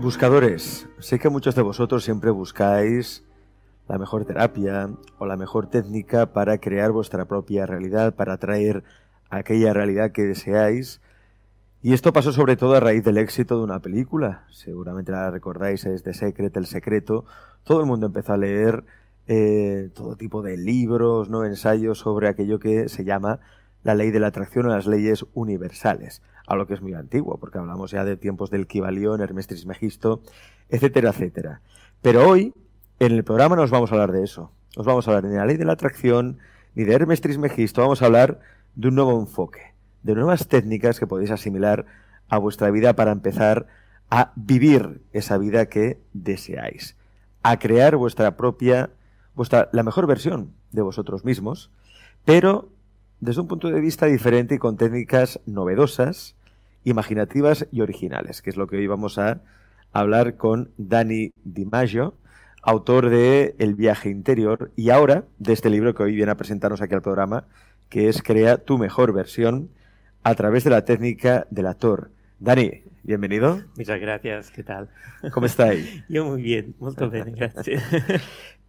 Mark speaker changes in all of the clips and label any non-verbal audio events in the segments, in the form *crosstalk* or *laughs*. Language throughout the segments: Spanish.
Speaker 1: Buscadores, sé que muchos de vosotros siempre buscáis la mejor terapia o la mejor técnica para crear vuestra propia realidad, para atraer aquella realidad que deseáis. Y esto pasó sobre todo a raíz del éxito de una película. Seguramente la recordáis, es The Secret, El Secreto. Todo el mundo empezó a leer eh, todo tipo de libros, ¿no? ensayos sobre aquello que se llama la ley de la atracción o las leyes universales a lo que es muy antiguo, porque hablamos ya de tiempos del Kibalión, Hermes Trismegisto, etcétera, etcétera. Pero hoy, en el programa, nos vamos a hablar de eso. Nos vamos a hablar ni de la ley de la atracción, ni de Hermes Trismegisto, vamos a hablar de un nuevo enfoque, de nuevas técnicas que podéis asimilar a vuestra vida para empezar a vivir esa vida que deseáis, a crear vuestra propia, vuestra, la mejor versión de vosotros mismos, pero desde un punto de vista diferente y con técnicas novedosas imaginativas y originales, que es lo que hoy vamos a hablar con Dani DiMaggio, autor de El viaje interior y ahora de este libro que hoy viene a presentarnos aquí al programa, que es Crea tu mejor versión a través de la técnica del actor. Dani, bienvenido.
Speaker 2: Muchas gracias, ¿qué tal? ¿Cómo estáis? *laughs* Yo muy bien, muy bien, *laughs* gracias.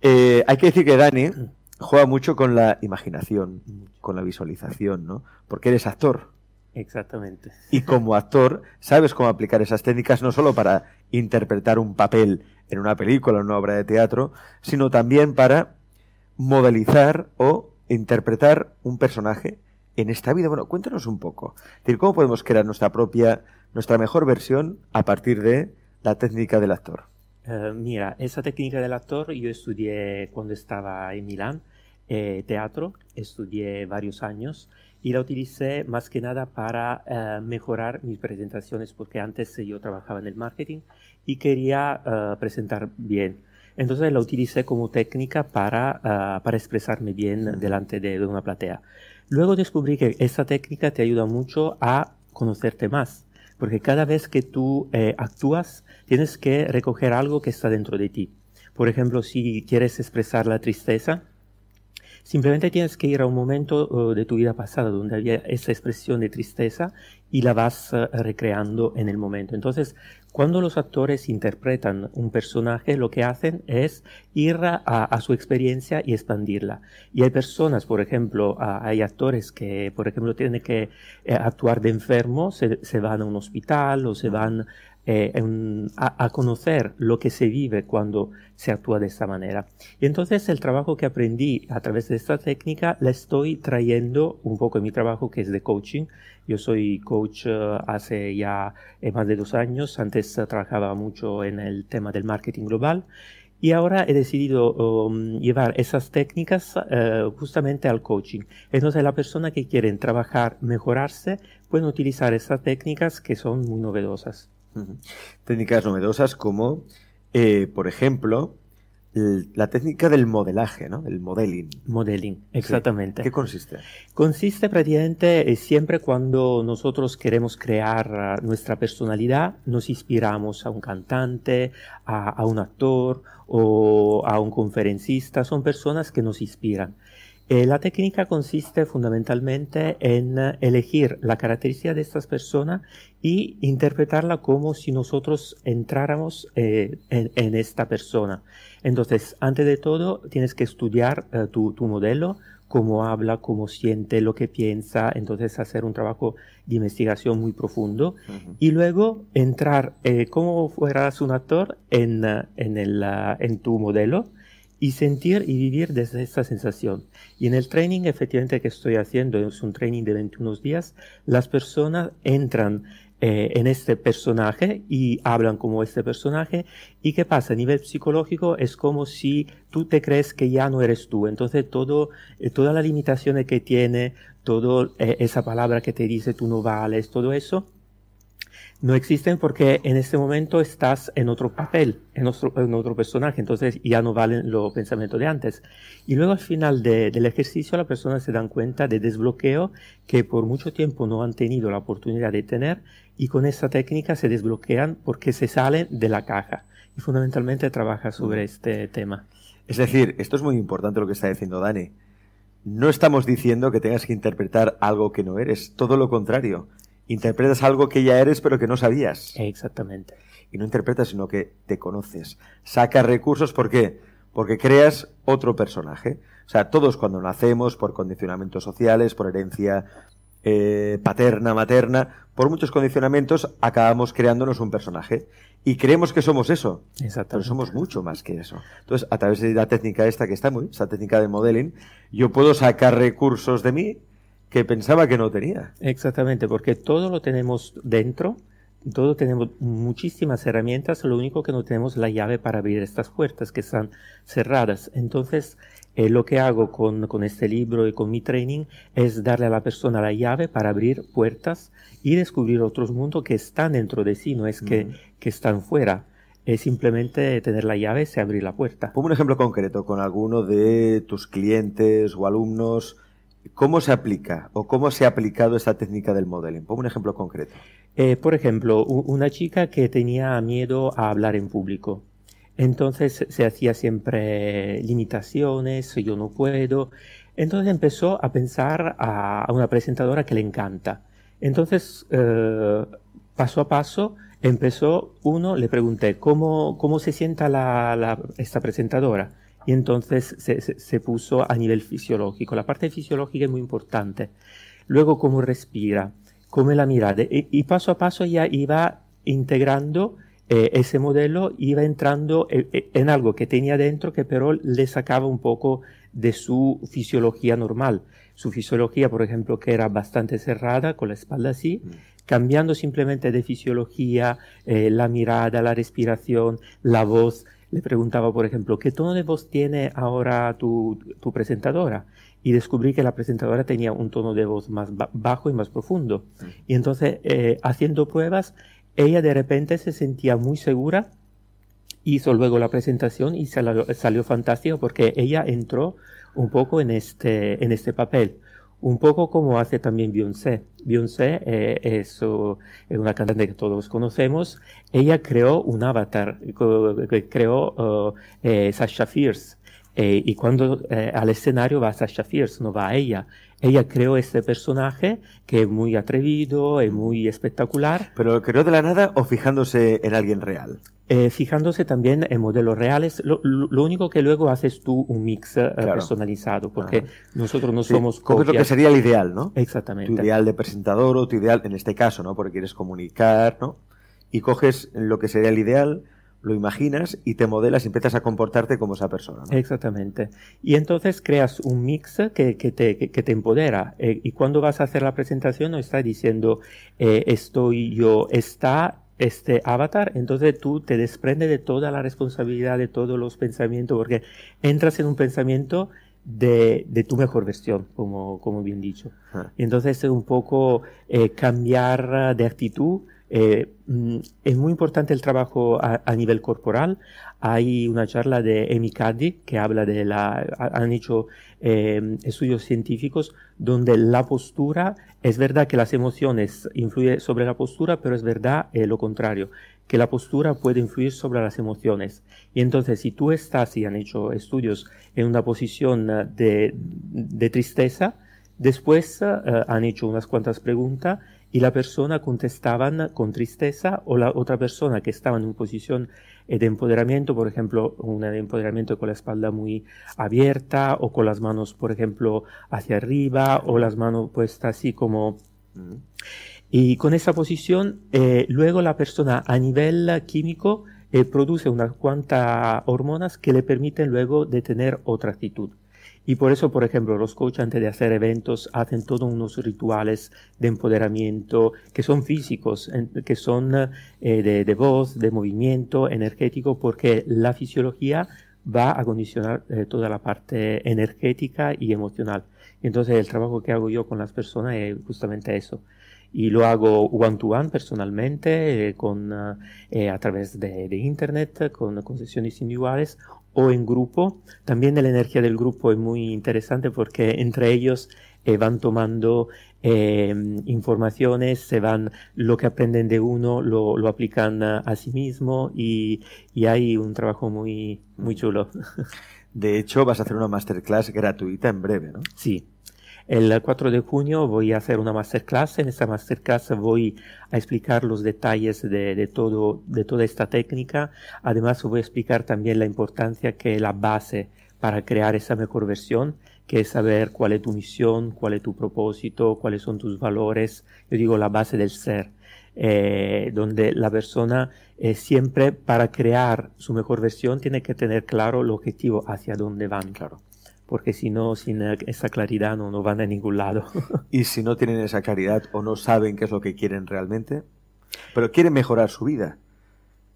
Speaker 1: Eh, hay que decir que Dani mm. juega mucho con la imaginación, con la visualización, ¿no? Porque eres actor.
Speaker 2: Exactamente.
Speaker 1: Y como actor, sabes cómo aplicar esas técnicas no solo para interpretar un papel en una película, en una obra de teatro, sino también para modelizar o interpretar un personaje en esta vida. Bueno, cuéntanos un poco. Es ¿cómo podemos crear nuestra propia, nuestra mejor versión a partir de la técnica del actor?
Speaker 2: Eh, mira, esa técnica del actor yo estudié cuando estaba en Milán, eh, teatro, estudié varios años y la utilicé más que nada para eh, mejorar mis presentaciones porque antes eh, yo trabajaba en el marketing y quería eh, presentar bien. Entonces la utilicé como técnica para, para expresarme bien delante de, una platea. Luego descubrí que esta técnica te ayuda mucho a conocerte más, porque cada vez que tú actúas tienes que recoger algo que está dentro de ti. Por ejemplo, si quieres expresar la tristeza, Simplemente tienes que ir a un momento eh, de tu vida pasada donde había esa expresión de tristeza y la vas eh, recreando en el momento. Entonces, cuando los actores interpretan un personaje, lo que hacen es ir a, su experiencia y expandirla. Y hay personas, por ejemplo, hay actores que, por ejemplo, tienen que eh, actuar de enfermo, se, van a un hospital o se van eh, a, conocer lo que se vive cuando se actúa de esta manera. Y entonces el trabajo que aprendí a través de esta técnica la estoy trayendo un poco en mi trabajo que es de coaching. Yo soy coach eh, hace ya eh, más de dos años, antes trabajaba mucho en el tema del marketing global. Y ahora he decidido um, llevar esas técnicas justamente al coaching. Entonces, la persona que quiere trabajar, mejorarse, pueden utilizar estas técnicas que son muy novedosas.
Speaker 1: Técnicas novedosas como, eh, por ejemplo, la técnica del modelaje, ¿no?
Speaker 2: El modeling. Modeling, exactamente. ¿Qué consiste? Consiste prácticamente eh, siempre cuando nosotros queremos crear ah, nuestra personalidad, nos inspiramos a un cantante, a un actor o a un conferencista. Son personas que nos inspiran. Eh, la técnica consiste fundamentalmente en eh, elegir la característica de estas personas y interpretarla como si nosotros entráramos eh, en, esta persona. Entonces, antes de todo, tienes que estudiar tu, modelo, cómo habla, cómo siente, lo que piensa, entonces hacer un trabajo de investigación muy profundo y luego entrar como fueras un actor en tu modelo y sentir y vivir desde esa sensación. Y en el training efectivamente que estoy haciendo, es un training de 21 días, las personas entran eh, en este personaje y hablan como este personaje. ¿Y qué pasa? A nivel psicológico es como si tú te crees que ya no eres tú. Entonces todo, eh, todas las limitaciones que tiene, toda eh, esa palabra que te dice tú no vales, todo eso, no existen porque en este momento estás en otro papel, en otro, personaje, entonces ya no valen los pensamientos de antes. Y luego al final del ejercicio las persona se dan cuenta de desbloqueo que por mucho tiempo no han tenido la oportunidad de tener y con esta técnica se desbloquean porque se salen de la caja y fundamentalmente trabaja sobre este tema.
Speaker 1: Es decir, esto es muy importante lo que está diciendo Dani. No estamos diciendo que tengas que interpretar algo que no eres, todo lo contrario. Interpretas algo que ya eres pero que no sabías. Exactamente. Y no interpretas, sino que te conoces. Sacas recursos, ¿por qué? Porque creas otro personaje. O sea, todos cuando nacemos, por condicionamientos sociales, por herencia eh, paterna, materna, por muchos condicionamientos, acabamos creándonos un personaje. Y creemos que somos eso. Pero somos mucho más que eso. Entonces, a través de la técnica esta que está muy, esa técnica de modeling, yo puedo sacar recursos de mí que pensaba que no tenía.
Speaker 2: Exactamente, porque todo lo tenemos dentro, todo tenemos muchísimas herramientas, lo único que no tenemos la llave para abrir estas puertas que están cerradas. Entonces, eh, lo que hago con, este libro y con mi training es darle a la persona la llave para abrir puertas y descubrir otros mundos que están dentro de sí, no es que, mm. están fuera. Es simplemente tener la llave y abrir la puerta. Pongo un ejemplo concreto con alguno de
Speaker 1: tus clientes o alumnos ¿Cómo se aplica o cómo se ha aplicado esta técnica
Speaker 2: del modeling? Pongo un ejemplo concreto. Eh, por ejemplo, una chica que tenía miedo a hablar en público. Entonces se hacía siempre limitaciones, yo no puedo. Entonces empezó a pensar a, una presentadora que le encanta. Entonces, eh, paso a paso, empezó, uno le pregunté, ¿cómo, cómo se sienta la, esta presentadora? y entonces se, puso a nivel fisiológico. La parte fisiológica es muy importante. Luego cómo respira, cómo la mirada. Y, paso a paso ya iba integrando eh, ese modelo, iba entrando eh, eh, en, algo que tenía dentro que pero le sacaba un poco de su fisiología normal. Su fisiología, por ejemplo, que era bastante cerrada, con la espalda así, mm. cambiando simplemente de fisiología, la mirada, la respiración, la voz, le preguntaba, por ejemplo, ¿qué tono de voz tiene ahora tu, presentadora? Y descubrí que la presentadora tenía un tono de voz más bajo y más profundo. Y entonces, eh, haciendo pruebas, ella de repente se sentía muy segura, hizo luego la presentación y salió, salió fantástico porque ella entró un poco en este, en este papel, un poco como hace también Beyoncé. Beyoncé eh, es, una cantante que todos conocemos. Ella creó un avatar, creó oh, eh, Sasha Fierce. Eh, y cuando al escenario va Sasha Fierce, no va ella. Ella creó este personaje que es muy atrevido, es muy espectacular. ¿Pero lo creó de la nada o fijándose en alguien real? Eh, fijándose también en modelos reales. Lo, único que luego haces tú un mix eh, personalizado, porque nosotros no somos copias. lo que sería el ideal, ¿no? Exactamente. Tu ideal
Speaker 1: de presentador o tu ideal, en este caso, ¿no? Porque quieres comunicar, ¿no? Y coges lo que sería el ideal lo imaginas y te modelas y empiezas a comportarte como esa persona.
Speaker 2: Exactamente. Y entonces creas un mix que, que, te, empodera. Eh, y cuando vas a hacer la presentación no estás diciendo eh, estoy yo, está este avatar, entonces tú te desprende de toda la responsabilidad, de todos los pensamientos, porque entras en un pensamiento de, tu mejor versión, como, como bien dicho. Ah. Entonces es un poco eh, cambiar de actitud, eh, mm, es muy importante el trabajo a, nivel corporal. Hay una charla de Emi Cadi que habla de la, han hecho em, estudios científicos donde la postura, es verdad que las emociones influyen sobre la postura, pero es verdad eh, lo contrario, que la postura puede influir sobre las emociones. Y entonces, si tú estás, y han hecho estudios, en una posición eh, de, de tristeza, después han hecho unas cuantas preguntas y la persona contestaban con tristeza o la otra persona que estaba en una posición eh, de empoderamiento, por ejemplo, un empoderamiento con la espalda muy abierta o con las manos, por ejemplo, hacia arriba o las manos puestas así como... Y con esa posición, eh, luego la persona a nivel químico eh, produce unas cuantas hormonas que le permiten luego de tener otra actitud. Y por eso, por ejemplo, los coaches antes de hacer eventos hacen todos unos rituales de empoderamiento que son físicos, que son eh, de, voz, de movimiento energético, porque la fisiología va a condicionar eh, toda la parte energética y emocional. Entonces el trabajo que hago yo con las personas es justamente eso. Y lo hago one to one personalmente, eh, con, a través de, Internet, con, con sesiones individuales o en grupo. También la energía del grupo es muy interesante porque entre ellos eh, van tomando eh, informaciones, se van lo que aprenden de uno, lo, lo aplican a, sí mismo y, y, hay un trabajo muy, muy chulo. *laughs* De hecho, vas a hacer una masterclass gratuita en breve, ¿no? Sí, el 4 de junio voy a hacer una masterclass. En esta masterclass voy a explicar los detalles de, todo, de toda esta técnica. Además voy a explicar también la importancia que es la base para crear esa mejor versión, que es saber cuál es tu misión, cuál es tu propósito, cuáles son tus valores. Yo digo la base del ser. Eh, donde la persona eh, siempre para crear su mejor versión tiene que tener claro el objetivo hacia dónde van. Claro porque si no, sin e, esa claridad no, no van a ningún lado. *laughs* y si no tienen esa claridad o no
Speaker 1: saben qué es lo que quieren realmente, pero quieren mejorar su vida,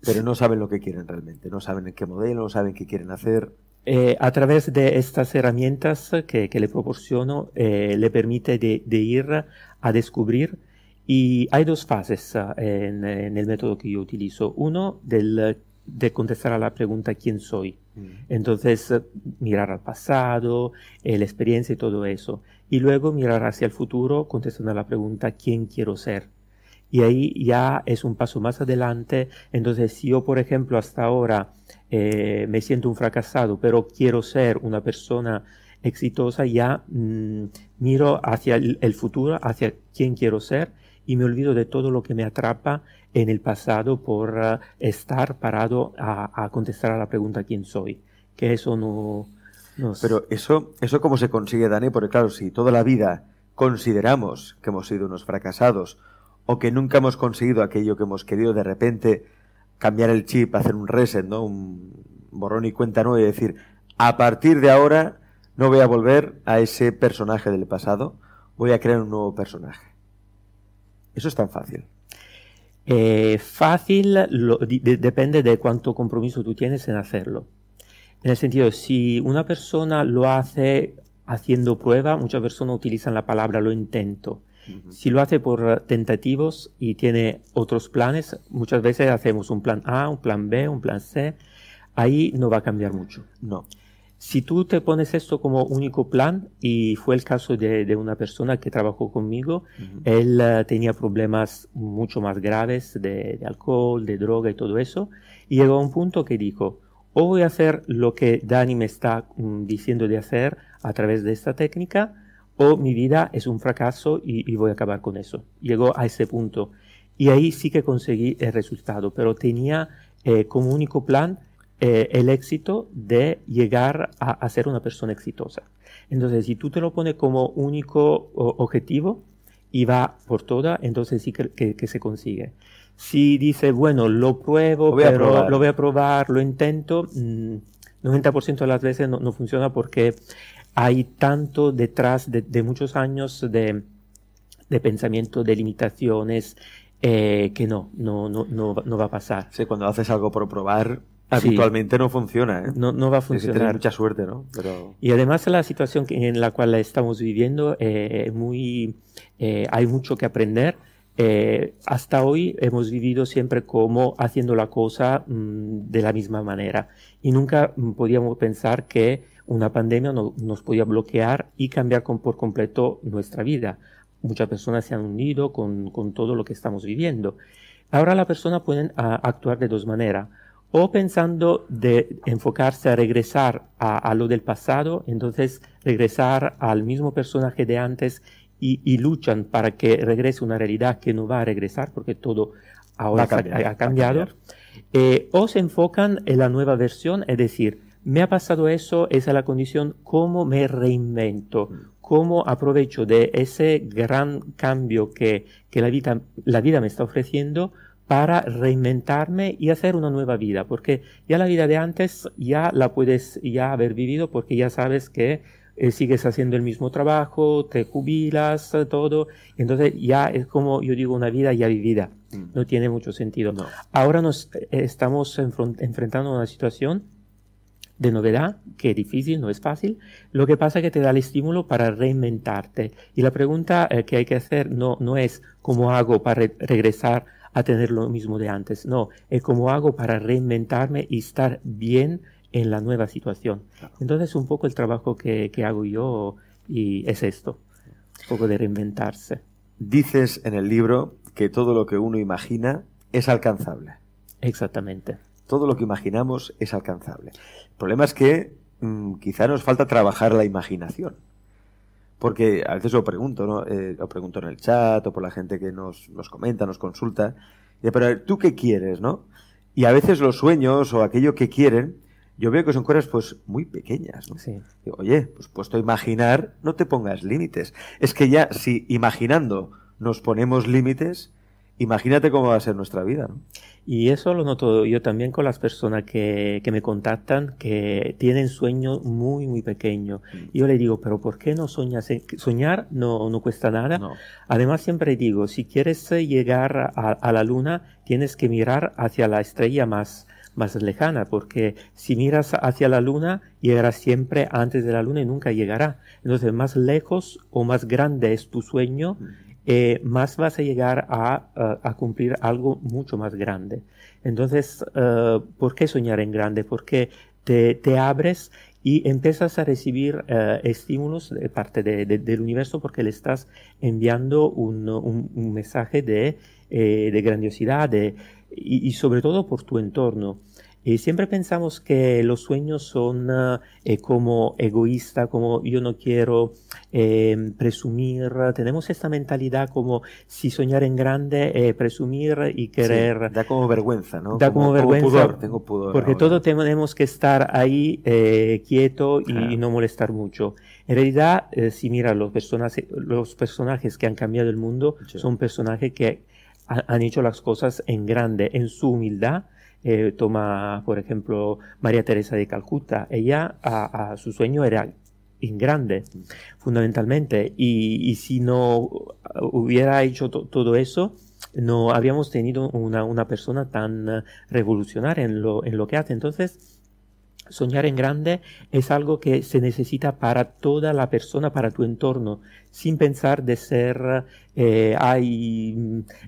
Speaker 1: pero no saben lo que quieren realmente, no saben en qué modelo, no saben qué quieren hacer.
Speaker 2: Eh, a través de estas herramientas que, que le proporciono, eh, le permite de, de, ir a descubrir. Y hay dos fases eh, en, en el método que yo utilizo. Uno, del de contestar a la pregunta quién soy. Mm. Entonces, eh, mirar al pasado, eh, la experiencia y todo eso. Y luego mirar hacia el futuro contestando a la pregunta quién quiero ser. Y ahí ya es un paso más adelante. Entonces, si yo, por ejemplo, hasta ahora eh, me siento un fracasado, pero quiero ser una persona exitosa, ya mm, miro hacia el futuro, hacia quién quiero ser, y me olvido de todo lo que me atrapa en el pasado por eh, estar parado a, contestar a la pregunta quién soy, que eso no... Pero
Speaker 1: eso, eso cómo se consigue, Dani, porque claro, si toda la vida consideramos que hemos sido unos fracasados o que nunca hemos conseguido aquello que hemos querido, de repente cambiar el chip, hacer un reset, ¿no? Un borrón y cuenta nueva y decir, a partir de ahora no voy a volver a ese personaje del pasado, voy a crear un nuevo personaje.
Speaker 2: Eso es tan fácil. Eh, fácil depende de cuánto compromiso tú tienes en hacerlo. En el sentido, si una persona lo hace haciendo prueba, muchas personas utilizan la palabra lo intento. Si lo hace por tentativos y tiene otros planes, muchas veces hacemos un plan A, un plan B, un plan C, ahí no va a cambiar mucho. No. Si tú te pones esto como único plan, y fue el caso de, una persona que trabajó conmigo, él eh, tenía problemas mucho más graves de, alcohol, de droga y todo eso, y llegó a un punto que dijo, o oh, voy a hacer lo que Dani me está mm, diciendo de hacer a través de esta técnica, o mi vida es un fracaso y, voy a acabar con eso. Llegó a ese punto. Y ahí sí que conseguí el resultado, pero tenía eh, como único plan eh, el éxito de llegar a, ser una persona exitosa. Entonces, si tú te lo pones como único objetivo y va por toda, entonces sí que, se consigue. Si dice bueno, lo pruebo, lo pero lo voy a probar, lo intento, 90% mm, de las veces no, funciona porque hay tanto detrás de, muchos años de, pensamiento, de limitaciones, eh, que no, no, no, no, va a pasar. Sí, cuando haces algo por probar, habitualmente no funciona. ¿eh? No, no va a funcionar. mucha suerte, ¿no? Pero... Y además la situación en la cual estamos viviendo, eh, muy, eh, hay mucho que aprender. Eh, hasta hoy hemos vivido siempre como haciendo la cosa mm, de la misma manera y nunca mm, podíamos pensar que una pandemia nos podía bloquear y cambiar con, por completo nuestra vida. Muchas personas se han unido con, con todo lo que estamos viviendo. Ahora las personas pueden ah, actuar de dos maneras o pensando de enfocarse a regresar a, lo del pasado, entonces regresar al mismo personaje de antes y, luchan para que regrese una realidad que no va a regresar porque todo ahora ha, cambiado, eh, o se enfocan en la nueva versión, es decir, me ha pasado eso, esa es la condición, cómo me reinvento, cómo aprovecho de ese gran cambio que, la vida me está ofreciendo para reinventarme y hacer una nueva vida, porque ya la vida de antes ya la puedes ya haber vivido porque ya sabes que eh, sigues haciendo el mismo trabajo, te jubilas, eh, todo, entonces ya es como yo digo una vida ya vivida, mm. no tiene mucho sentido. Ahora nos eh, estamos enfrentando a una situación de novedad, que es difícil, no es fácil, lo que pasa es que te da el estímulo para reinventarte. Y la pregunta que hay que hacer no, no es cómo hago para regresar a tener lo mismo de antes. No, es eh, como hago para reinventarme y estar bien en la nueva situación. Entonces, un poco el trabajo que, hago yo y es esto, un poco de reinventarse. Dices en el
Speaker 1: libro que todo lo que uno imagina es alcanzable. Exactamente. Todo lo que imaginamos es alcanzable. El problema es que mm, quizá nos falta trabajar la imaginación. Porque a veces lo pregunto, ¿no? Eh, lo pregunto en el chat o por la gente que nos, comenta, nos consulta. Y, pero ver, ¿tú qué quieres, no? Y a veces los sueños o aquello que quieren, yo veo que son cosas pues muy pequeñas. ¿no? oye, pues, pues puesto a imaginar, no te pongas límites. Es que ya si imaginando nos ponemos límites, Imagínate cómo va a ser nuestra vida.
Speaker 2: Y eso lo noto yo también con las personas que, me contactan, que tienen sueños muy, muy pequeños. Mm. Yo le digo, pero ¿por qué no soñas? Soñar no, no cuesta nada. Además, siempre digo, si quieres eh, llegar a, la luna, tienes que mirar hacia la estrella más, más lejana, porque si miras hacia la luna, llegarás siempre antes de la luna y nunca llegará. Entonces, más lejos o más grande es tu sueño. Mm. Eh, más vas a llegar eh, a, cumplir algo mucho más grande. Entonces, eh, ¿por qué soñar en grande? Porque te, te abres y empiezas a recibir estímulos de parte de, del universo porque le estás enviando un, un, mensaje de, de grandiosidad y, sobre todo por tu entorno. Y siempre pensamos que los sueños son ah, eh, como egoísta, como yo no quiero eh, presumir. Tenemos esta mentalidad como si soñar en grande, eh, presumir y querer. da como vergüenza, ¿no? Da como, vergüenza. tengo pudor. Porque todos tenemos que estar ahí quieto y, no molestar mucho. En realidad, si mira los personajes, los personajes que han cambiado el mundo, son personajes que han hecho las cosas en grande, en su humildad eh, toma, por ejemplo, María Teresa de Calcuta. Ella, a, su sueño era en grande, fundamentalmente. Y, si no hubiera hecho todo eso, no habíamos tenido una, persona tan revolucionaria en lo, en lo que hace. Entonces, soñar en grande es algo que se necesita para toda la persona, para tu entorno, sin pensar de ser, eh,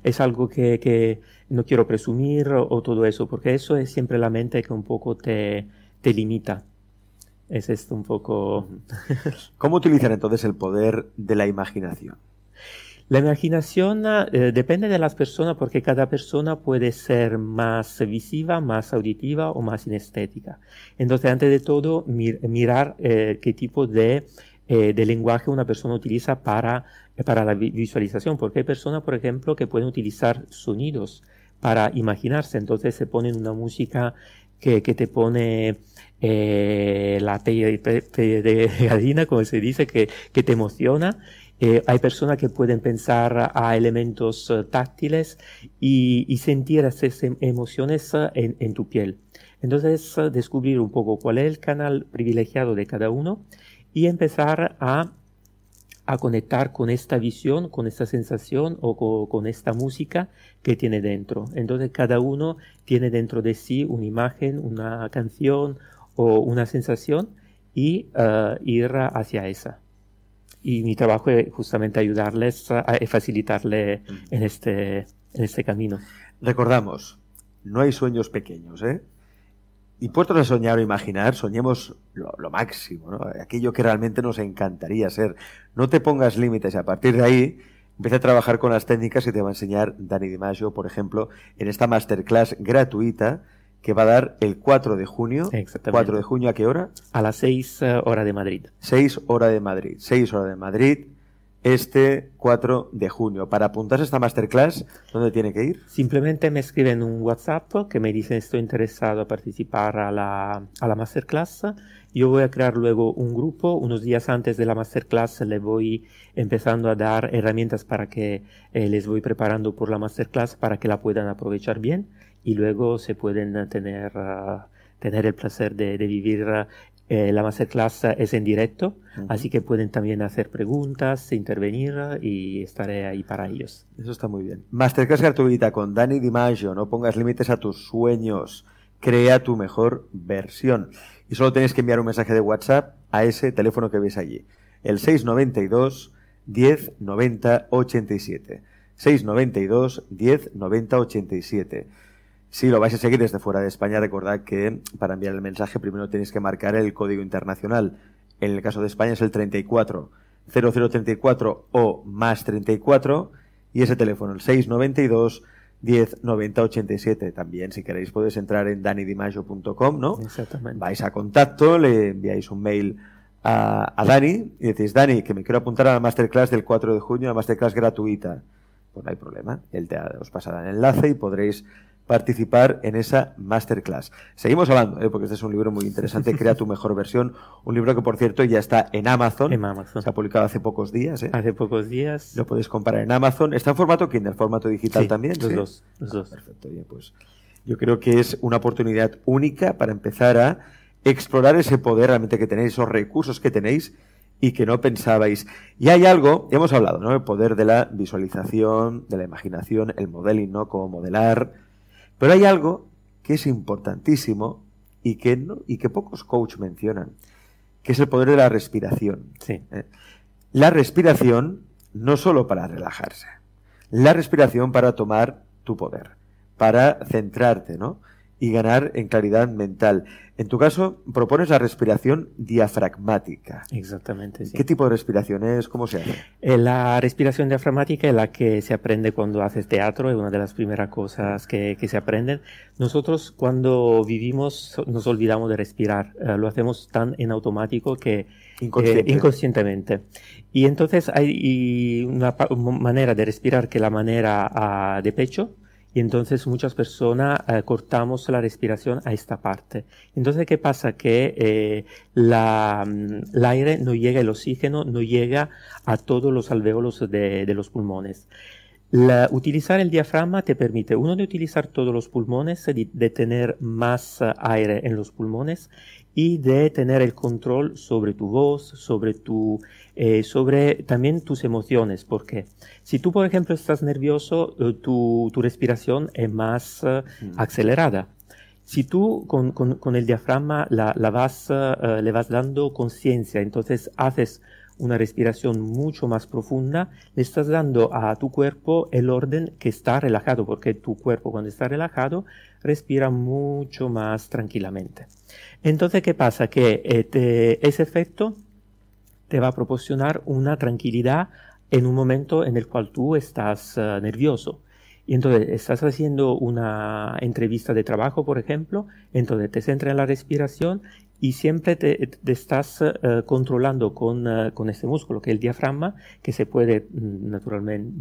Speaker 2: es algo que no quiero presumir o, todo eso, porque eso es siempre la mente que un poco te, limita. Es esto un poco... ¿Cómo utilizar entonces el poder de la imaginación? La imaginación ah, eh, depende de las personas porque cada persona puede ser más visiva, más auditiva o más sinestética. Entonces, antes de todo, mirar eh, qué tipo eh, de, lenguaje una persona utiliza para, para la visualización, porque hay personas, por ejemplo, que pueden utilizar sonidos para imaginarse. Entonces se pone una música que, te pone eh, la tela de, gallina, como se dice, que, te emociona. Eh, hay personas que pueden pensar a elementos eh, táctiles y, sentir esas em, emociones en, en tu piel. Entonces, descubrir un poco cuál es el canal privilegiado de cada uno y empezar a a conectar con esta visión, con esta sensación o con, esta música que tiene dentro. Entonces cada uno tiene dentro de sí una imagen, una canción o una sensación y eh, ir hacia esa. Y mi trabajo es justamente ayudarles a, a facilitarle en este, en este camino. Recordamos, no hay sueños pequeños, ¿eh?
Speaker 1: puesto a soñar o imaginar, soñemos lo, máximo, ¿no? aquello que realmente nos encantaría ser. No te pongas límites a partir de ahí empieza a trabajar con las técnicas que te va a enseñar Dani DiMaggio, por ejemplo, en esta masterclass gratuita que va a dar el 4 de junio. 4 de junio, ¿a qué hora?
Speaker 2: A las 6 eh, horas de Madrid. 6
Speaker 1: horas de Madrid. 6 horas de Madrid este 4 de junio. Para apuntarse a esta
Speaker 2: masterclass, ¿dónde tiene que ir? Simplemente me escriben un WhatsApp que me dicen estoy interesado a participar a la, masterclass. Yo voy a crear luego un grupo. Unos días antes de la masterclass le voy empezando a dar herramientas para que eh, les voy preparando por la masterclass para que la puedan aprovechar bien y luego se pueden tener... Ah, tener el placer de, de, vivir ah, eh, la masterclass es en directo, así que pueden también hacer preguntas, intervenir y estaré ahí para ellos. Eso está
Speaker 1: muy bien. Masterclass gratuita con Dani DiMaggio, no pongas límites a tus sueños, crea tu mejor versión. Y solo tienes que enviar un mensaje de WhatsApp a ese teléfono que ves allí, el 692 10 90 87. 692 10 90 87. Si lo vais a seguir desde fuera de España, recordad que para enviar el mensaje primero tenéis que marcar el código internacional. En el caso de España es el 34 0034 o más 34 y ese teléfono el 692 10 90 87. También, si queréis, podéis entrar en danidimaggio.com, ¿no? Exactamente. Vais a contacto, le enviáis un mail a, Dani y decís, Dani, que me quiero apuntar a la masterclass del 4 de junio, la masterclass gratuita. Pues no hay problema. Él te, os pasará el enlace y podréis participar en esa masterclass. Seguimos hablando, ¿eh? porque este es un libro muy interesante, Crea tu mejor versión, un libro que por cierto ya está en Amazon, en Amazon. se publicado hace pocos días. ¿eh? Hace pocos días. Lo podéis comprar en Amazon, está en formato Kindle, formato digital también. Los dos, los dos. Perfecto, pues yo creo que es una oportunidad única para empezar a explorar ese poder realmente que tenéis, esos recursos que tenéis y que no pensabais. Y hay algo, ya hemos hablado, ¿no? El poder de la visualización, de la imaginación, el modeling, ¿no? Cómo modelar, pero hay algo que es importantísimo y que, y que pocos coach mencionan, que es el poder de la respiración. Sí. ¿Eh? La respiración no solo para relajarse, la respiración para tomar tu poder, para centrarte, ¿no? y ganar en claridad mental. En tu caso, propones la respiración diafragmática. Exactamente. Sí. ¿Qué tipo de respiración es? ¿Cómo se hace?
Speaker 2: Eh, la respiración diafragmática es la que se aprende cuando haces teatro, es una de las primeras cosas que, que se aprenden. Nosotros cuando vivimos nos olvidamos de respirar, eh, lo hacemos tan en automático que eh, inconscientemente. Y entonces hay una manera de respirar que es la manera ah, de pecho y entonces muchas personas eh, cortamos la respiración a esta parte. Entonces, ¿qué pasa? Que eh, mm, el aire no llega, el oxígeno no llega a todos los alveolos de, los pulmones. utilizar el diafragma te permite, uno, de utilizar todos los pulmones, de, tener más eh, aire en los pulmones y de tener el control sobre tu voz, sobre tu eh, sobre también tus emociones, porque si tú, por ejemplo, estás nervioso, eh, tu, tu, respiración es más eh, mm. acelerada. Si tú con, con, el diafragma la, la vas, le vas dando conciencia, entonces haces una respiración mucho más profunda, le estás dando a tu cuerpo el orden que está relajado, porque tu cuerpo cuando está relajado respira mucho más tranquilamente. Entonces, ¿qué pasa? Que ese efecto te va a proporcionar una tranquilidad en un momento en el cual tú estás eh, nervioso. Y entonces estás haciendo una entrevista de trabajo, por ejemplo, entonces te centra en la respiración y siempre te, estás eh, controlando eh, con, este músculo, que es el diafragma, que se puede mm, mm, naturalmente,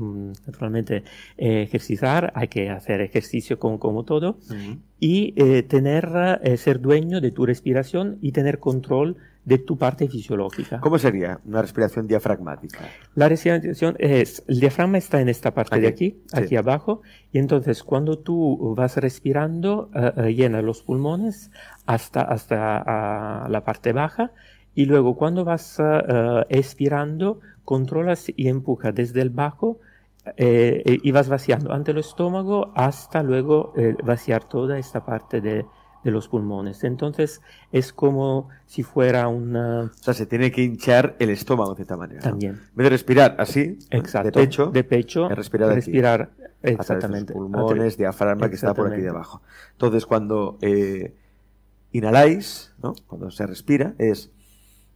Speaker 2: naturalmente ejercitar, hay que hacer ejercicio con, como todo, y tener, ser dueño de tu respiración y tener control de tu parte fisiológica. ¿Cómo sería
Speaker 1: una respiración diafragmática?
Speaker 2: La respiración es, el diafragma está en esta parte de aquí, aquí abajo, y entonces cuando tú vas respirando, eh, eh, llena llenas los pulmones hasta, hasta ah, la parte baja, y luego cuando vas ah, eh, expirando, controlas y empuja desde el bajo y vas vaciando ante el estómago hasta luego vaciar toda esta parte de, de los pulmones. Entonces es como si fuera una... O sea, se tiene que hinchar el estómago de esta manera. También. En vez de respirar así, de pecho, de pecho respirar, respirar exactamente. de pulmones, diafragma que está por aquí debajo.
Speaker 1: Entonces cuando eh, inhaláis, ¿no? cuando se respira, es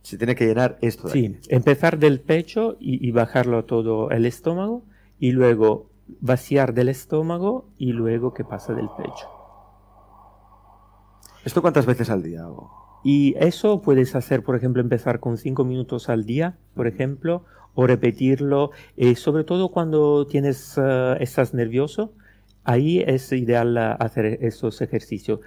Speaker 1: se tiene que llenar esto. sí,
Speaker 2: empezar del pecho y, y, bajarlo todo el estómago y luego vaciar del estómago y luego que pasa del pecho. ¿Esto cuántas veces al día hago? Y eso puedes hacer, por ejemplo, empezar con cinco minutos al día, por ejemplo, o repetirlo, eh, sobre todo cuando tienes, eh, estás nervioso, ahí es ideal eh, hacer esos ejercicios.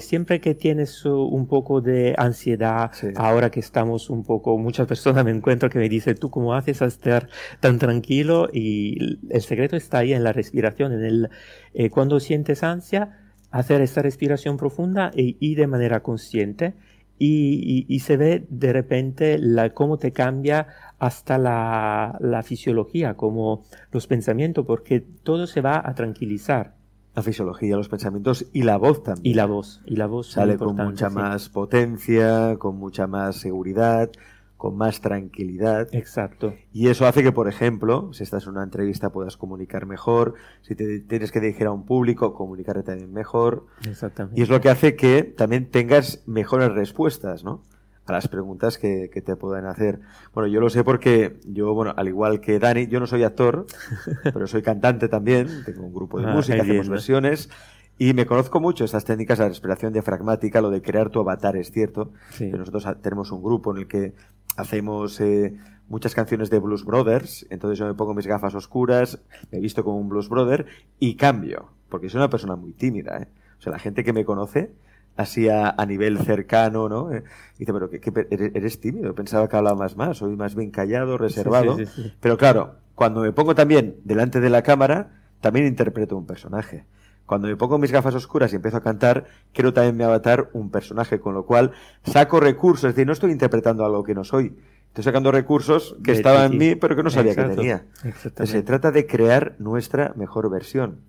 Speaker 2: siempre que tienes un poco de ansiedad, ahora que estamos un poco, muchas personas me encuentro que me dicen, ¿tú cómo haces a estar tan tranquilo? Y el secreto está ahí en la respiración, en el, cuando sientes ansia, hacer esta respiración profunda e, y, de manera consciente y, se ve de repente cómo te cambia hasta la, fisiología, como los pensamientos, porque todo se va a tranquilizar la fisiología, los pensamientos y la voz también. Y la voz, y la voz sale con mucha más
Speaker 1: potencia, con mucha más seguridad, con más tranquilidad. Exacto. Y eso hace que, por ejemplo, si estás en una entrevista puedas comunicar mejor, si te tienes que dirigir a un público, comunicarte también mejor. Exactamente. Y es lo que hace que también tengas mejores respuestas, ¿no? A las preguntas que, te puedan hacer. Bueno, yo lo sé porque yo, bueno, al igual que Dani, yo no soy actor, *laughs* pero soy cantante también, tengo un grupo de ah, música, hacemos versiones. Y me conozco mucho estas técnicas de respiración diafragmática, lo de crear tu avatar, es cierto. Que nosotros tenemos un grupo en el que hacemos eh, muchas canciones de Blues Brothers, entonces yo me pongo mis gafas oscuras, me visto como un Blues Brother y cambio, porque soy una persona muy tímida. ¿eh? O sea, la gente que me conoce, así a, nivel cercano, ¿no? Eh, dice, pero que, eres, tímido, pensaba que hablaba más más, soy más bien callado, reservado. pero claro, cuando me pongo también delante de la cámara, también interpreto un personaje. Cuando me pongo mis gafas oscuras y empiezo a cantar, creo también me avatar un personaje, con lo cual saco recursos, es decir, no estoy interpretando algo que no soy, estoy sacando recursos que estaban en mí, pero que no sabía que tenía. se trata de crear nuestra mejor versión.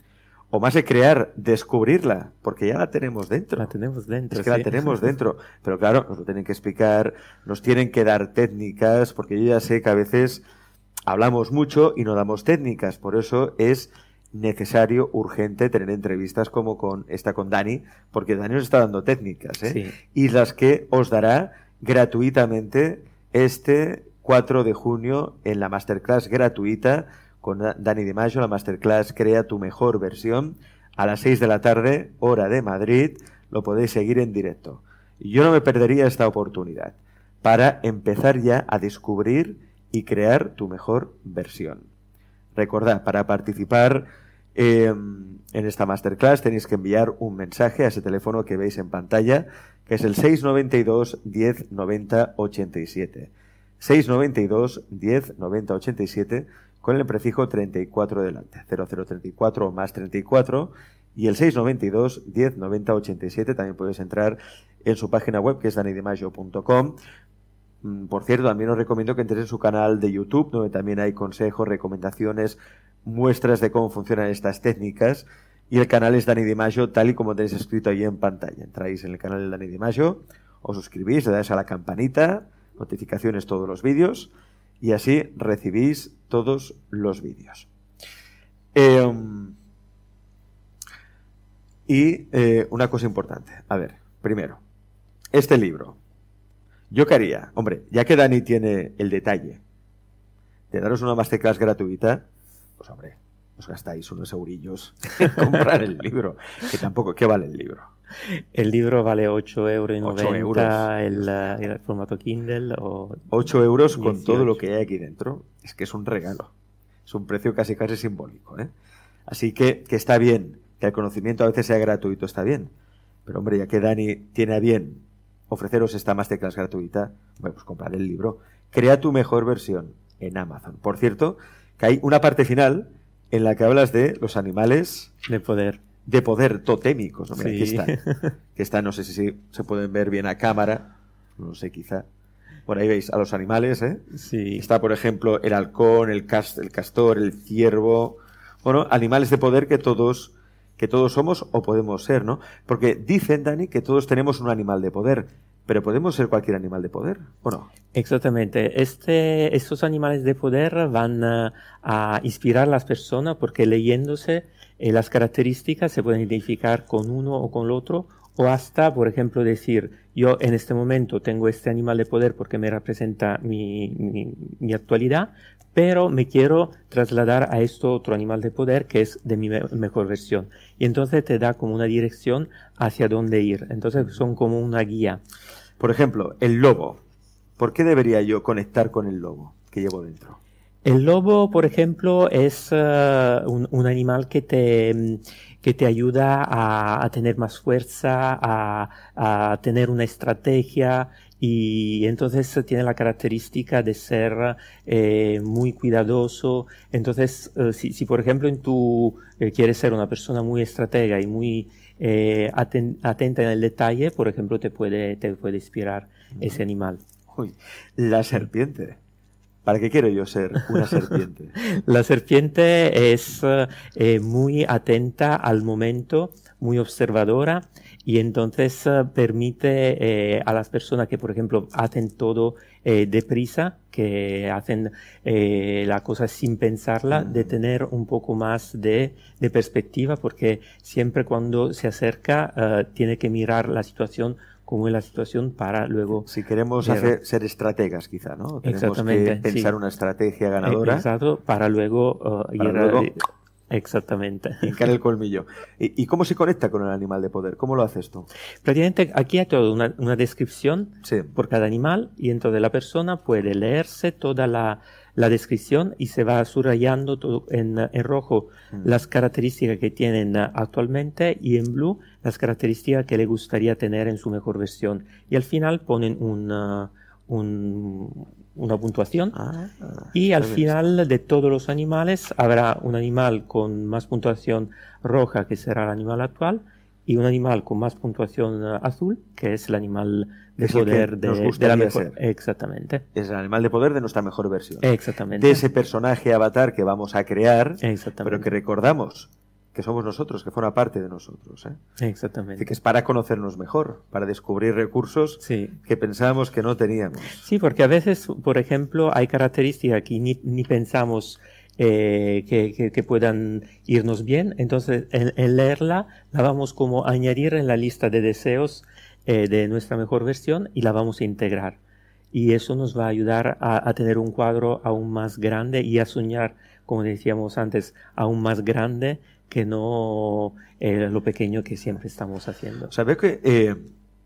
Speaker 1: O más de crear, descubrirla, porque ya la tenemos dentro. La tenemos dentro. Es que la tenemos *laughs* dentro. Pero claro, nos lo tienen que explicar, nos tienen que dar técnicas, porque yo ya sé que a veces hablamos mucho y no damos técnicas. Por eso es necesario, urgente, tener entrevistas como con esta con Dani, porque Dani os está dando técnicas, ¿eh? y las que os dará gratuitamente este 4 de junio en la masterclass gratuita con Dani de Mayo, la masterclass Crea tu mejor versión, a las 6 de la tarde, hora de Madrid, lo podéis seguir en directo. Yo no me perdería esta oportunidad para empezar ya a descubrir y crear tu mejor versión. Recordad, para participar em, en esta masterclass tenéis que enviar un mensaje a ese teléfono que veis en pantalla, que es el 692 10 90 87. 692 10 90 87 con el prefijo 34 delante, 0034 más 34 y el 692 10 90 87 también podéis entrar en su página web que es danidimaggio.com. Mm, por cierto, también os recomiendo que entréis en su canal de YouTube, donde también hay consejos, recomendaciones, muestras de cómo funcionan estas técnicas. Y el canal es Dani Di Mayo, tal y como tenéis escrito ahí en pantalla. Entráis en el canal de Dani Di Mayo, os suscribís, le dais a la campanita, notificaciones todos los vídeos, y así recibís todos los vídeos. Em, y eh, una cosa importante. A ver, primero, este libro, yo quería, hombre, ya que Dani tiene el detalle de daros una masterclass gratuita, pues hombre, os gastáis unos
Speaker 2: eurillos en *laughs* comprar el libro, que tampoco, ¿qué vale el libro? El libro vale 8 euros, en El, formato Kindle. O 8 euros con todo lo que hay aquí dentro.
Speaker 1: Es que es un regalo. Es un precio casi casi simbólico. ¿eh? Así que, que está bien, que el conocimiento a veces sea gratuito, está bien. Pero hombre, ya que Dani tiene a bien ofreceros esta masterclass gratuita, bueno, pues comprar el libro. Crea tu mejor versión en Amazon. Por cierto, que hay una parte final en la que hablas de los animales de poder. De poder totémicos. *laughs* Que está, no sé si se pueden ver bien a cámara. No sé, quizá. Bueno, ahí veis a los animales, ¿eh? Sí. Está, por ejemplo, el halcón, el castor, el ciervo. Bueno, animales de poder que todos que todos somos o podemos ser, ¿no? Porque dicen, Dani, que todos tenemos un animal de poder, pero podemos ser cualquier animal de poder, ¿o no?
Speaker 2: Exactamente. Este, estos animales de poder van a inspirar a las personas porque leyéndose eh, las características se pueden identificar con uno o con el otro o hasta, por ejemplo, decir, yo en este momento tengo este animal de poder porque me representa mi actualidad, pero me quiero trasladar a esto otro animal de poder que es de mi mejor versión. Y entonces te da como una dirección hacia dónde ir. Entonces son como una guía. Por ejemplo, el lobo. ¿Por qué debería yo conectar con el
Speaker 1: lobo que llevo dentro?
Speaker 2: El lobo, por ejemplo, es ah, un, animal que te, mm, que te ayuda a, tener más fuerza, a, tener una estrategia y entonces tiene la característica de ser eh, muy cuidadoso. Entonces, eh, si, por ejemplo en tu eh, quieres ser una persona muy estratega y muy atenta en el detalle, por ejemplo, te puede, te puede inspirar ese animal. la serpiente. ¿Para qué quiero yo ser una *laughs* serpiente? la serpiente es eh, muy atenta al momento, muy observadora y entonces eh, permite eh, a las personas que, por ejemplo, hacen todo deprisa, que hacen la cosa sin pensarla, mm. de tener un poco más de, de, perspectiva, porque siempre cuando se acerca tiene que mirar la situación como es la situación para luego... Si queremos hacer, ser estrategas quizá, ¿no? Tenemos que pensar una estrategia ganadora. Eh, exacto, para luego... Uh, para luego Exactamente. *laughs* Hincar el colmillo. ¿Y, cómo se conecta con el animal de poder? ¿Cómo lo hace esto? Prácticamente aquí hay toda una, descripción por cada animal y dentro de la persona puede leerse toda la, la descripción y se va subrayando todo en, eh, rojo mm. las características que tienen eh, actualmente y en blue las características que le gustaría tener en su mejor versión. Y al final ponen eh, una puntuación ah, y al final de todos los animales habrá un animal con más puntuación roja que será el animal actual y un animal con más puntuación azul que es el animal de poder de, la mejor, Exactamente.
Speaker 1: Es el animal de poder de nuestra mejor versión. Exactamente. De ese personaje avatar que vamos a crear, Exactamente. pero que recordamos que somos nosotros, que forma parte de nosotros. ¿eh? Exactamente. que es para conocernos mejor, para
Speaker 2: descubrir recursos que pensábamos que no teníamos. Sí, porque a veces, por ejemplo, hay características que ni, pensamos eh, que, puedan irnos bien, entonces en, leerla la vamos como a añadir en la lista de deseos eh, de nuestra mejor versión y la vamos a integrar. Y eso nos va a ayudar a, tener un cuadro aún más grande y a soñar, como decíamos antes, aún más grande que no eh, lo pequeño que siempre estamos haciendo.
Speaker 1: Sabes que eh,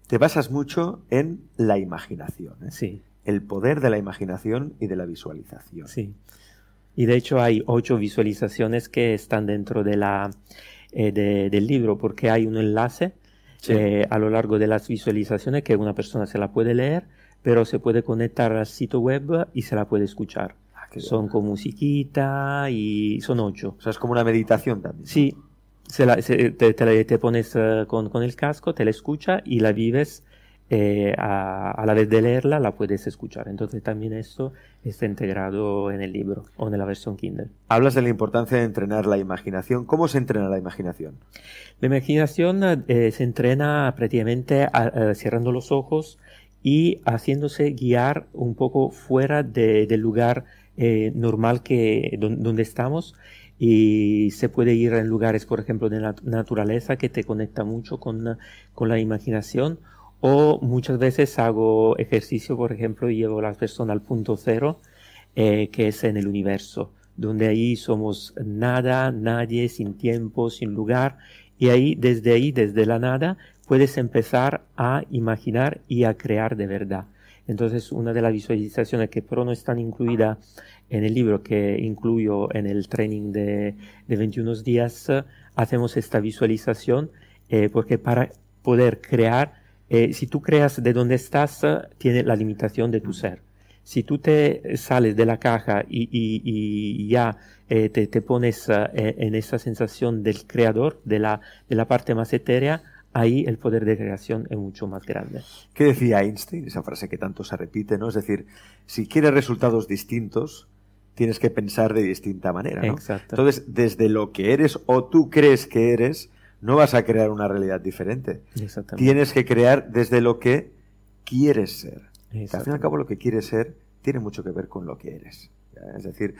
Speaker 1: te basas mucho en la imaginación. Sí. El poder de la imaginación y de la
Speaker 2: visualización. Sí. Y de hecho hay ocho visualizaciones que están dentro de la, del libro, porque hay un enlace eh, a lo largo de las visualizaciones que una persona se la puede leer, pero se puede conectar al sitio web y se la puede escuchar. Ah, son con musiquita y son ocho. O sea, es como una meditación también. Sí, te, pones eh, con, con, el casco, te la escucha y la vives eh, a, la vez de leerla la puedes escuchar. Entonces también esto está integrado en el libro o en la versión Kindle. Hablas de la importancia de entrenar la imaginación. ¿Cómo se entrena la imaginación? La imaginación eh, se entrena prácticamente eh, cerrando los ojos y haciéndose guiar un poco fuera del lugar normal que, donde estamos y se puede ir en lugares, por ejemplo, de la naturaleza que te conecta mucho con, con la imaginación o muchas veces hago ejercicio, por ejemplo, y llevo a persona al punto cero, eh, que es en el universo, donde ahí somos nada, nadie, sin tiempo, sin lugar, y ahí, desde ahí, desde la nada, puedes empezar a imaginar y a crear de verdad. Entonces, una de las visualizaciones que pero no están incluidas en el libro que incluyo en el training de, de 21 días, eh, hacemos esta visualización eh, porque para poder crear eh, si tú creas de donde estás, ah, tiene la limitación de tu ser. Si tú te sales de la caja y, ya eh, te, pones ah, e, en esa sensación del creador, de la, de la parte más etérea, ahí el poder de creación es mucho más grande. ¿Qué decía Einstein? Esa frase que tanto se repite, ¿no? Es decir, si quieres resultados
Speaker 1: distintos, tienes que pensar de distinta manera, ¿no? Exacto. Entonces, desde lo que eres o tú crees que eres, no vas a crear una realidad diferente. Tienes que crear desde lo que quieres ser. al fin y al cabo lo que quieres ser tiene mucho que ver con lo que eres. Es decir,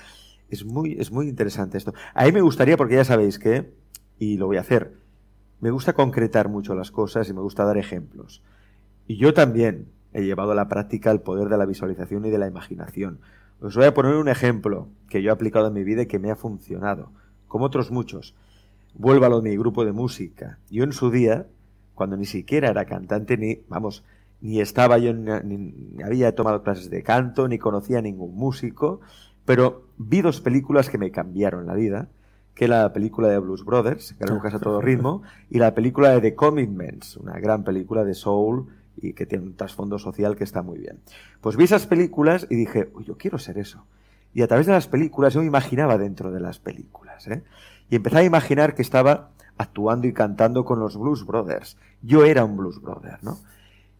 Speaker 1: es muy, es muy interesante esto. A mí me gustaría, porque ya sabéis que, y lo voy a hacer, me gusta concretar mucho las cosas y me gusta dar ejemplos. Y yo también he llevado a la práctica el poder de la visualización y de la imaginación. Os voy a poner un ejemplo que yo he aplicado en mi vida y que me ha funcionado, como otros muchos. Vuelvo a lo mi grupo de música. Yo en su día, cuando ni siquiera era cantante, ni, vamos, ni estaba yo, ni, había tomado clases de canto, ni conocía a ningún músico, pero vi dos películas que me cambiaron la vida, que la película de Blues Brothers, que era un caso a todo *laughs* ritmo, y la película de The Commitments, una gran película de soul y que tiene un trasfondo social que está muy bien. Pues vi esas películas y dije, Uy, yo quiero ser eso. Y a través de las películas yo me imaginaba dentro de las películas. ¿eh? y empezaba a imaginar que estaba actuando y cantando con los Blues Brothers. Yo era un Blues Brother, ¿no?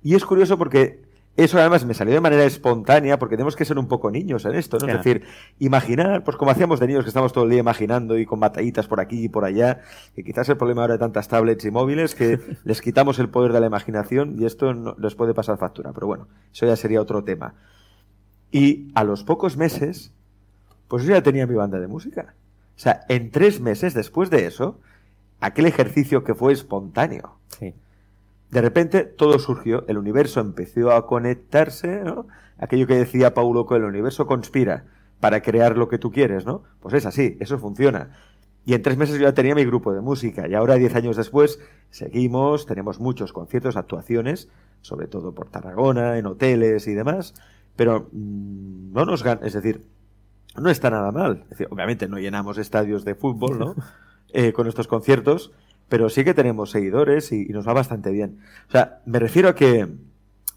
Speaker 1: Y es curioso porque eso además me salió de manera espontánea, porque tenemos que ser un poco niños en esto, ¿no? Es decir, imaginar, pues como hacíamos de niños que estamos todo el día imaginando y con batallitas por aquí y por allá, que quizás el problema ahora de tantas tablets y móviles, que *laughs* les quitamos el poder de la imaginación y esto no, les puede pasar factura. Pero bueno, eso ya sería otro tema. Y a los pocos meses, pues yo ya tenía mi banda de música. O sea, en tres meses después de eso, aquel ejercicio que fue espontáneo.
Speaker 2: De
Speaker 1: repente todo surgió, el universo empezó a conectarse, ¿no? Aquello que decía Paulo que el universo conspira para crear lo que tú quieres, ¿no? Pues es así, eso funciona. Y en tres meses yo ya tenía mi grupo de música y ahora, diez años después, seguimos, tenemos muchos conciertos, actuaciones, sobre todo por Tarragona, en hoteles y demás, pero mm, no nos gana, es decir, no está nada mal. obviamente no llenamos estadios de fútbol, ¿no? *laughs* Eh, con estos conciertos, pero sí que tenemos seguidores y, nos va bastante bien. O sea, me refiero a que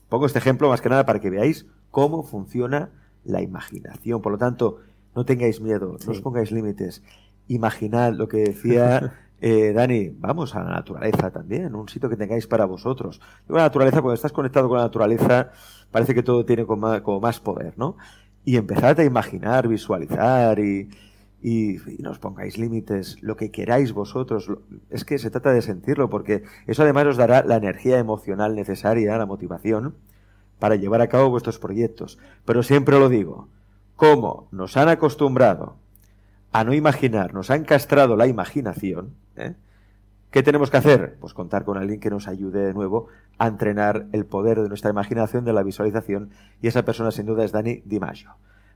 Speaker 1: pongo este ejemplo más que nada para que veáis cómo funciona la imaginación. Por lo tanto, no tengáis miedo, no os pongáis límites. Imaginad lo que decía *laughs* eh, Dani, vamos a la naturaleza también, un sitio que tengáis para vosotros. Digo la naturaleza, cuando estás conectado con la naturaleza, parece que todo tiene como más poder, ¿no? y empezad a imaginar, visualizar y, y, nos pongáis límites, lo que queráis vosotros. Es que se trata de sentirlo porque eso además os dará la energía emocional necesaria, la motivación para llevar a cabo vuestros proyectos. Pero siempre lo digo, como nos han acostumbrado a no imaginar, nos han castrado la imaginación, ¿eh? ¿Qué tenemos que hacer? Pues contar con alguien que nos ayude de nuevo a entrenar el poder de nuestra imaginación, de la visualización, y esa persona sin duda es Dani DiMaggio.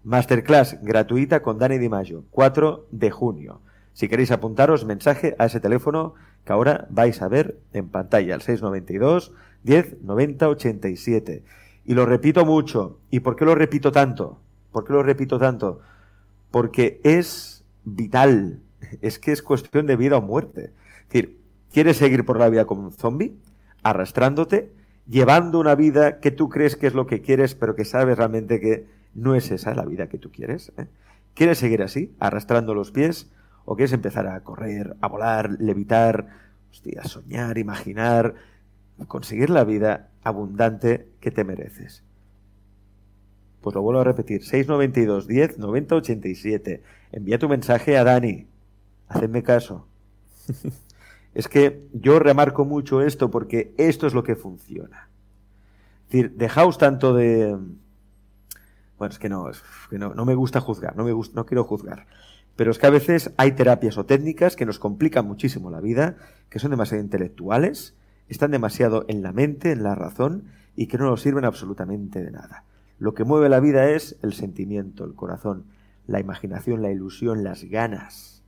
Speaker 1: Masterclass gratuita con Dani DiMaggio, 4 de junio. Si queréis apuntaros, mensaje a ese teléfono que ahora vais a ver en pantalla, el 692 10 90 87. Y lo repito mucho. ¿Y por qué lo repito tanto? ¿Por qué lo repito tanto? Porque es vital. Es que es cuestión de vida o muerte. Es decir, ¿Quieres seguir por la vida como un zombie? Arrastrándote, llevando una vida que tú crees que es lo que quieres, pero que sabes realmente que no es esa la vida que tú quieres. ¿eh? ¿Quieres seguir así, arrastrando los pies? ¿O quieres empezar a correr, a volar, levitar, hostia, soñar, imaginar, conseguir la vida abundante que te mereces? Pues lo vuelvo a repetir, 692 10 Envía tu mensaje a Dani. Hacedme caso. *laughs* Es que yo remarco mucho esto porque esto es lo que funciona. Es decir, dejaos tanto de... Bueno, es que no, no, me gusta juzgar, no, me no quiero juzgar. Pero es que a veces hay terapias o técnicas que nos complican muchísimo la vida, que son demasiado intelectuales, están demasiado en la mente, en la razón, y que no nos sirven absolutamente de nada. Lo que mueve la vida es el sentimiento, el corazón, la imaginación, la ilusión, las ganas.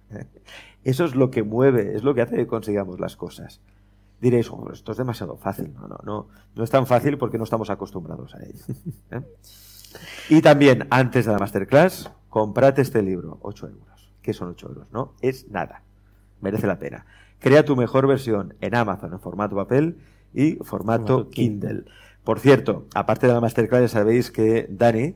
Speaker 1: Eso es lo que mueve, es lo que hace que consigamos las cosas. Diréis, esto es demasiado fácil. No, no, no. No es tan fácil porque no estamos acostumbrados a ello. ¿eh? Y también, antes de la masterclass, comprate este libro, 8 euros. ¿Qué son 8 euros? No, es nada. Merece la pena. Crea tu mejor versión en Amazon en formato papel y formato, Kindle. Kindle. Por cierto, aparte de la masterclass, ya sabéis que Dani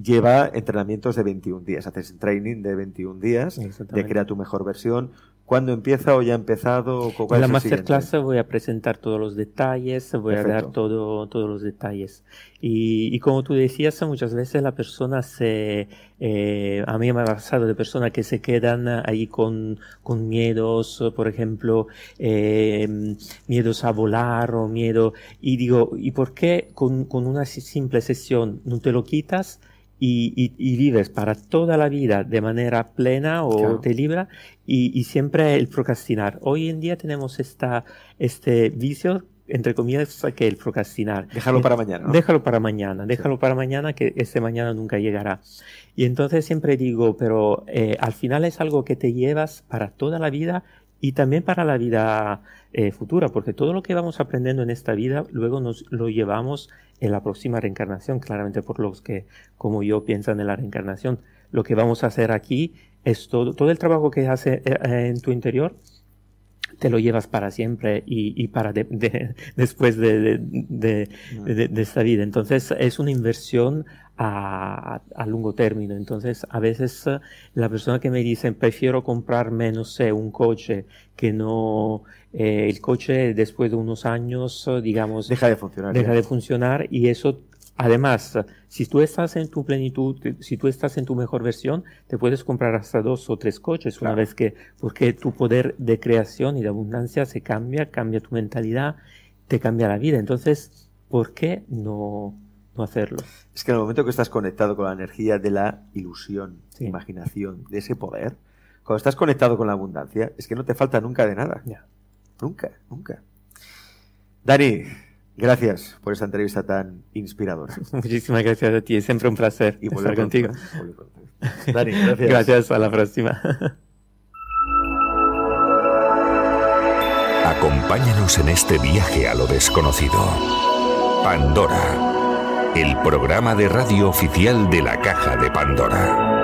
Speaker 1: lleva entrenamientos de 21 días. Haces training de 21 días, te crea tu mejor versión. ¿Cuándo empieza o
Speaker 2: ya ha empezado? En la masterclass voy a presentar todos los detalles, voy a dar todo, todos los detalles. Y, y, como tú decías, muchas veces la persona se... Eh, a mí me ha pasado de personas que se quedan ahí con, con miedos, por ejemplo, eh, miedos a volar o miedo... Y digo, ¿y por qué con, con una simple sesión no te lo quitas? y, vives para toda la vida de manera plena o te libra y, siempre el procrastinar. Hoy en día tenemos esta, este vicio, entre comillas, que el procrastinar. Déjalo para mañana. Déjalo para mañana, déjalo para mañana que ese mañana nunca llegará. Y entonces siempre digo, pero eh, al final es algo que te llevas para toda la vida y también para la vida eh, futura, porque todo lo que vamos aprendiendo en esta vida luego nos lo llevamos en la próxima reencarnación, claramente por los que, como yo, piensan en la reencarnación. Lo que vamos a hacer aquí es todo, todo el trabajo que hace eh, en tu interior te lo llevas para siempre y, y para de, *laughs* después ah. de, de, esta vida. Entonces es una inversión a, a, largo término. Entonces a veces eh, la persona que me dice prefiero comprarme, no sé, un coche que no... Eh, el coche después de unos años, eh, digamos... Deja de funcionar. Deja de funcionar y eso Además, si tú estás en tu plenitud, si tú estás en tu mejor versión, te puedes comprar hasta dos o tres coches una vez que, porque tu poder de creación y de abundancia se cambia, cambia tu mentalidad, te cambia la vida. Entonces, ¿por qué no, no hacerlo?
Speaker 1: Es que en el momento que estás conectado con la energía de la ilusión, imaginación, de ese poder, cuando estás conectado con la abundancia, es que no te falta nunca de nada. Nunca, nunca. Dani, Gracias por esta entrevista tan inspiradora. *laughs*
Speaker 2: Muchísimas gracias a ti, es siempre un placer y estar contigo. ¿eh? Dani, gracias. Gracias, a la próxima. *laughs* Acompáñanos en este viaje a lo desconocido. Pandora, el programa de radio oficial de la Caja de Pandora.